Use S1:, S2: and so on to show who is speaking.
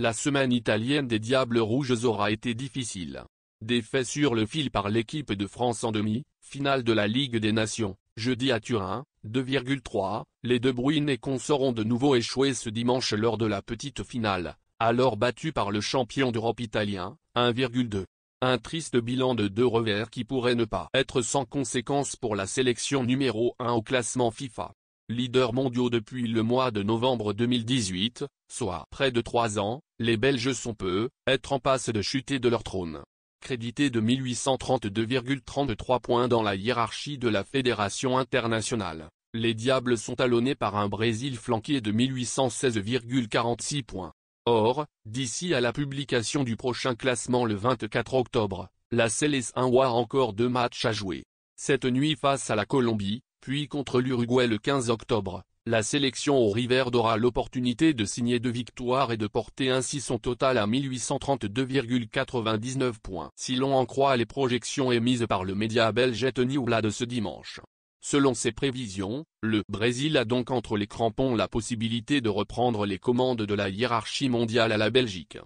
S1: La semaine italienne des Diables Rouges aura été difficile. Défait sur le fil par l'équipe de France en demi, finale de la Ligue des Nations, jeudi à Turin, 2,3, les Deux Bruyne et consorts ont de nouveau échoué ce dimanche lors de la petite finale, alors battue par le champion d'Europe italien, 1,2. Un triste bilan de deux revers qui pourrait ne pas être sans conséquence pour la sélection numéro 1 au classement FIFA. Leaders mondiaux depuis le mois de novembre 2018, soit près de trois ans, les Belges sont peu, être en passe de chuter de leur trône. Crédité de 1832,33 points dans la hiérarchie de la Fédération internationale, les Diables sont talonnés par un Brésil flanqué de 1816,46 points. Or, d'ici à la publication du prochain classement le 24 octobre, la Céleste 1 a encore deux matchs à jouer. Cette nuit face à la Colombie, puis contre l'Uruguay le 15 octobre. La sélection au River aura l'opportunité de signer deux victoires et de porter ainsi son total à 1832,99 points. Si l'on en croit les projections émises par le média belge tenioula de ce dimanche. Selon ses prévisions, le Brésil a donc entre les crampons la possibilité de reprendre les commandes de la hiérarchie mondiale à la Belgique.